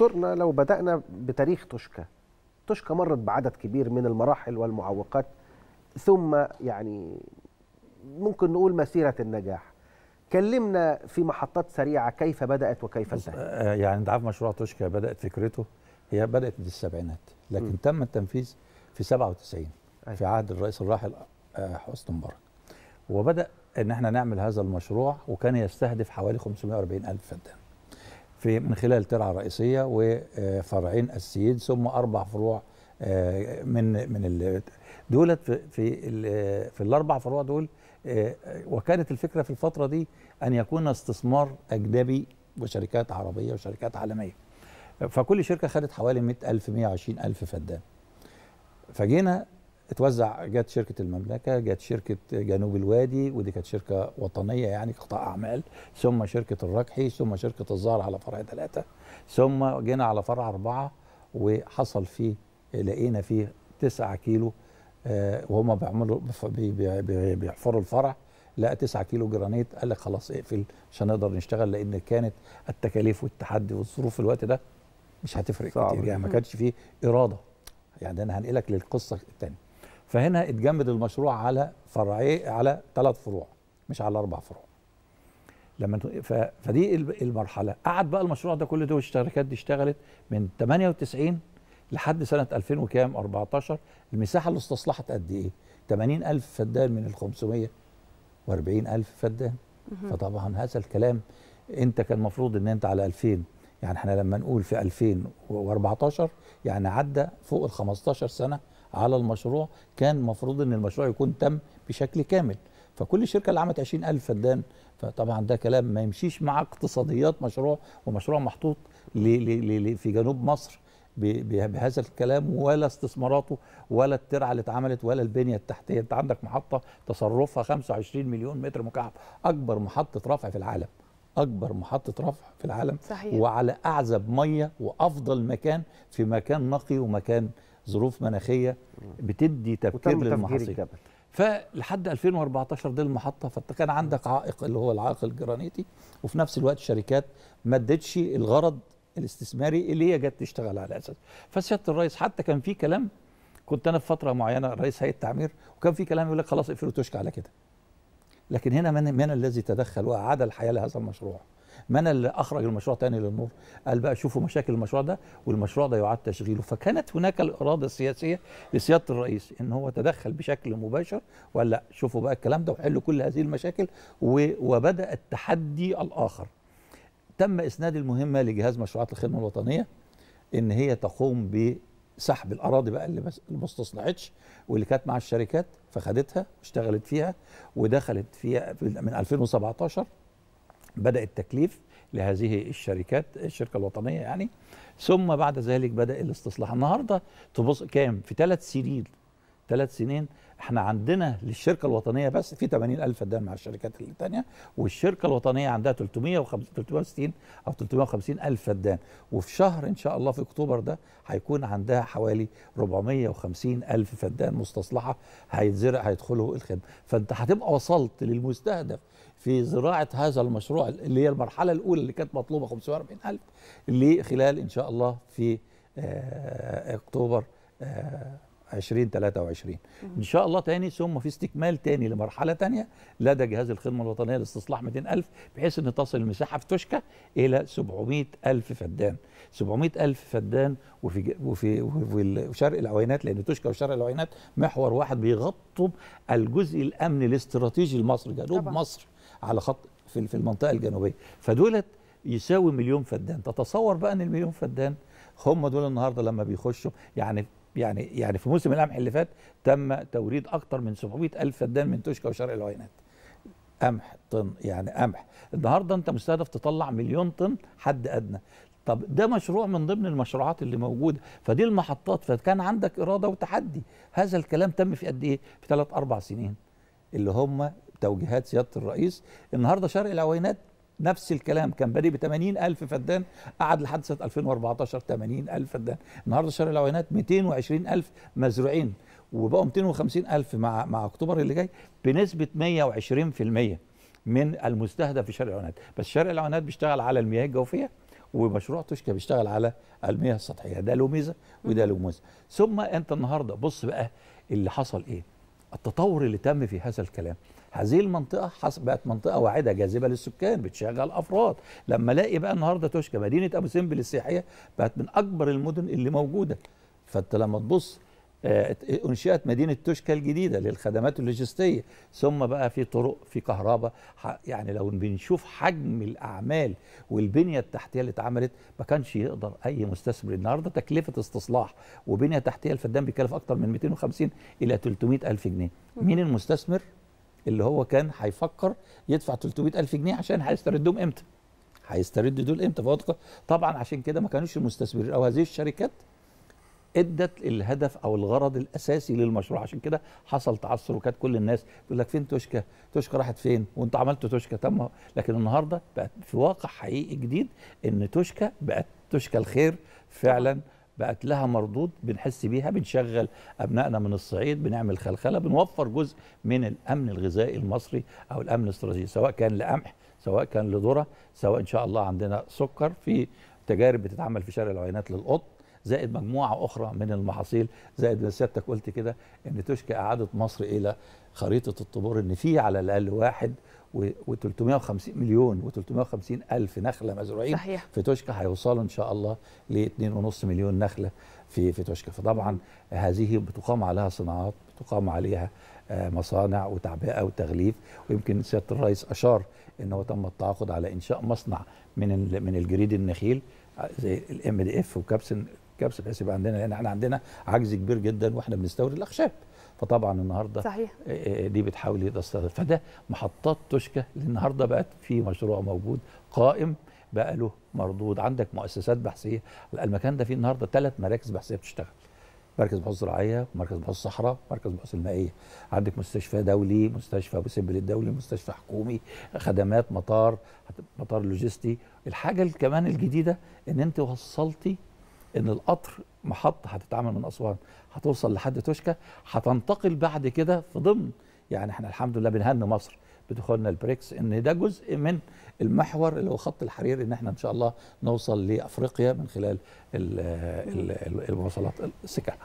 دكتورنا لو بدأنا بتاريخ توشكا توشكا مرت بعدد كبير من المراحل والمعوقات ثم يعني ممكن نقول مسيرة النجاح كلمنا في محطات سريعة كيف بدأت وكيف انتهت آه، آه، يعني انت عارف مشروع توشكا بدأت فكرته هي بدأت في السبعينات لكن م. تم التنفيذ في 97 في عهد الرئيس الراحل آه، حسني مبارك وبدأ ان احنا نعمل هذا المشروع وكان يستهدف حوالي 540 ألف فدان في من خلال ترعه رئيسيه وفرعين السيد ثم اربع فروع آه، من من دولت في في, في الاربع فروع دول آه، وكانت الفكره في الفتره دي ان يكون استثمار اجنبي وشركات عربيه وشركات عالميه فكل شركه خدت حوالي 100000 120000 فدان فجينا اتوزع جت شركه المملكه جت شركه جنوب الوادي ودي كانت شركه وطنيه يعني قطاع اعمال ثم شركه الركحي ثم شركه الزهر على فرع ثلاثه ثم جينا على فرع اربعه وحصل فيه لقينا فيه 9 كيلو آه، وهم بيعملوا بيحفروا الفرع لقى 9 كيلو جرانيت قال لك خلاص اقفل مش هنقدر نشتغل لان كانت التكاليف والتحدي والظروف في الوقت ده مش هتفرق كتير يعني ما كانش فيه اراده يعني انا هنقلك للقصه الثانيه فهنا اتجمد المشروع على فرعي على ثلاث فروع مش على اربع فروع لما ف... فدي المرحله قعد بقى المشروع ده كل ده والشركات دي اشتغلت من 98 لحد سنه 2000 وكام 14 المساحه اللي استصلحت قد ايه 80000 فدان من ال 540000 فدان فطبعا هذا الكلام انت كان المفروض ان انت على 2000 يعني احنا لما نقول في 2014 يعني عدى فوق ال 15 سنه على المشروع كان مفروض ان المشروع يكون تم بشكل كامل فكل شركه اللي عملت 20000 فدان فطبعا ده كلام ما يمشيش مع اقتصاديات مشروع ومشروع محطوط في جنوب مصر بهذا الكلام ولا استثماراته ولا الترعه اللي اتعملت ولا البنيه التحتيه انت عندك محطه تصرفها 25 مليون متر مكعب اكبر محطه رفع في العالم اكبر محطه رفع في العالم صحيح. وعلى اعزب ميه وافضل مكان في مكان نقي ومكان ظروف مناخيه بتدي تفكير للمحاصيل فلحد 2014 دي المحطه فانت كان عندك عائق اللي هو العائق الجرانيتي وفي نفس الوقت الشركات ما ادتش الغرض الاستثماري اللي هي جت تشتغل على اساس فسياده الرئيس حتى كان في كلام كنت انا في فتره معينه رئيس هيئه التعمير وكان في كلام يقول لك خلاص اقفلوا توشك على كده لكن هنا من, من الذي تدخل واعاد الحياه لهذا المشروع ما انا اللي اخرج المشروع تاني للنور قال بقى شوفوا مشاكل المشروع ده والمشروع ده يعاد تشغيله فكانت هناك الاراده السياسيه لسياده الرئيس ان هو تدخل بشكل مباشر وقال لا شوفوا بقى الكلام ده وحلوا كل هذه المشاكل وبدا التحدي الاخر تم اسناد المهمه لجهاز مشروعات الخدمه الوطنيه ان هي تقوم بسحب الاراضي بقى اللي ما استصلحتش واللي كانت مع الشركات فخدتها واشتغلت فيها ودخلت فيها من 2017 بدأ التكليف لهذه الشركات الشركة الوطنية يعني ثم بعد ذلك بدأ الاستصلاح النهاردة تبص كام في ثلاث سنين ثلاث سنين احنا عندنا للشركه الوطنيه بس في 80000 فدان مع الشركات الثانيه والشركه الوطنيه عندها 350 360 او 350 الف فدان وفي شهر ان شاء الله في اكتوبر ده هيكون عندها حوالي 450 الف فدان مستصلحه هيتزرع هيدخلوا الخدمه فانت هتبقى وصلت للمستهدف في زراعه هذا المشروع اللي هي المرحله الاولى اللي كانت مطلوبه 45 الف اللي خلال ان شاء الله في آه، اكتوبر آه، 2023 ان شاء الله تاني ثم في استكمال تاني لمرحله تانيه لدى جهاز الخدمه الوطنيه لاستصلاح 200000 بحيث ان تصل المساحه في توشكا الى 700000 فدان 700000 فدان وفي وفي وفي شرق العوينات لان توشكا وشرق العوينات محور واحد بيغطوا الجزء الامني الاستراتيجي المصري جنوب طبعا. مصر على خط في المنطقه الجنوبيه فدولت يساوي مليون فدان تتصور بقى ان المليون فدان هم دول النهارده لما بيخشوا يعني يعني يعني في موسم القمح اللي فات تم توريد اكثر من 700 الف فدان من توشكا وشرق العينات قمح طن يعني قمح النهارده انت مستهدف تطلع مليون طن حد ادنى طب ده مشروع من ضمن المشروعات اللي موجوده فدي المحطات فكان عندك اراده وتحدي هذا الكلام تم في قد ايه في ثلاث اربع سنين اللي هم توجيهات سياده الرئيس النهارده شرق العوينات نفس الكلام كان بادئ ب 80000 فدان قعد لحد سنه 2014 80000 فدان النهارده شارع العوينات 220000 مزروعين وبقوا 250000 مع مع اكتوبر اللي جاي بنسبه 120% من المستهدف في شارع العوينات بس شارع العوينات بيشتغل على المياه الجوفيه ومشروع توشكا بيشتغل على المياه السطحيه ده له ميزه وده له ميزه ثم انت النهارده بص بقى اللي حصل ايه التطور اللي تم في هذا الكلام هذه المنطقه بقت منطقه واعده جاذبه للسكان بتشغل افراد لما الاقي بقى النهارده توشكا مدينه ابو سمبل السياحيه بقت من اكبر المدن اللي موجوده فانت لما تبص آه، انشئت مدينه توشكا الجديده للخدمات اللوجستيه ثم بقى في طرق في كهرباء يعني لو بنشوف حجم الاعمال والبنيه التحتيه اللي اتعملت ما كانش يقدر اي مستثمر النهارده تكلفه استصلاح وبنيه تحتيه الفدان بيكلف اكتر من 250 الى 300 الف جنيه مين المستثمر اللي هو كان هيفكر يدفع 300000 جنيه عشان هيستردهم امتى هيسترد دول امتى فهو طبعا عشان كده ما كانوش المستثمرين او هذه الشركات ادت الهدف او الغرض الاساسي للمشروع عشان كده حصل تعثر وكانت كل الناس تقول لك فين توشكا توشكا راحت فين وانت عملت توشكا تم لكن النهارده بقت في واقع حقيقي جديد ان توشكا بقت توشكا الخير فعلا بقت لها مردود بنحس بيها بنشغل ابنائنا من الصعيد بنعمل خلخله بنوفر جزء من الامن الغذائي المصري او الامن الاستراتيجي سواء كان لقمح سواء كان لذره سواء ان شاء الله عندنا سكر في تجارب بتتعمل في شارع العينات للقط زائد مجموعه اخرى من المحاصيل زائد سيادتك قلت كده ان تشكي اعاده مصر الى خريطه الطبور ان في على الاقل واحد و350 مليون و350 الف نخله مزروعين صحيح. في توشكا هيوصلوا ان شاء الله ل 2.5 مليون نخله في في توشكا فطبعا هذه بتقام عليها صناعات بتقام عليها آه، مصانع وتعبئه وتغليف ويمكن سياده الرئيس اشار ان هو تم التعاقد على انشاء مصنع من من الجريد النخيل آه، زي الام دي اف وكابسن كبس بحيث يبقى عندنا لان احنا عندنا عجز كبير جدا واحنا بنستورد الاخشاب فطبعا النهارده صحيح آه، آه، آه، دي بتحاول تستهدف فده محطات تشكى النهارده بقت في مشروع موجود قائم بقى له مردود عندك مؤسسات بحثيه المكان ده فيه النهارده ثلاث مراكز بحثيه بتشتغل مركز بحوث زراعيه مركز بحوث صحراء مركز بحوث المائيه عندك مستشفى دولي مستشفى ابو سمبل الدولي مستشفى حكومي خدمات مطار مطار لوجستي الحاجه كمان الجديده ان انت وصلتي ان القطر محطه هتتعمل من اسوان هتوصل لحد توشكا هتنتقل بعد كده في ضمن يعني احنا الحمد لله بنهن مصر بدخولنا البريكس ان ده جزء من المحور اللي هو خط الحرير ان احنا ان شاء الله نوصل لافريقيا من خلال المواصلات السكك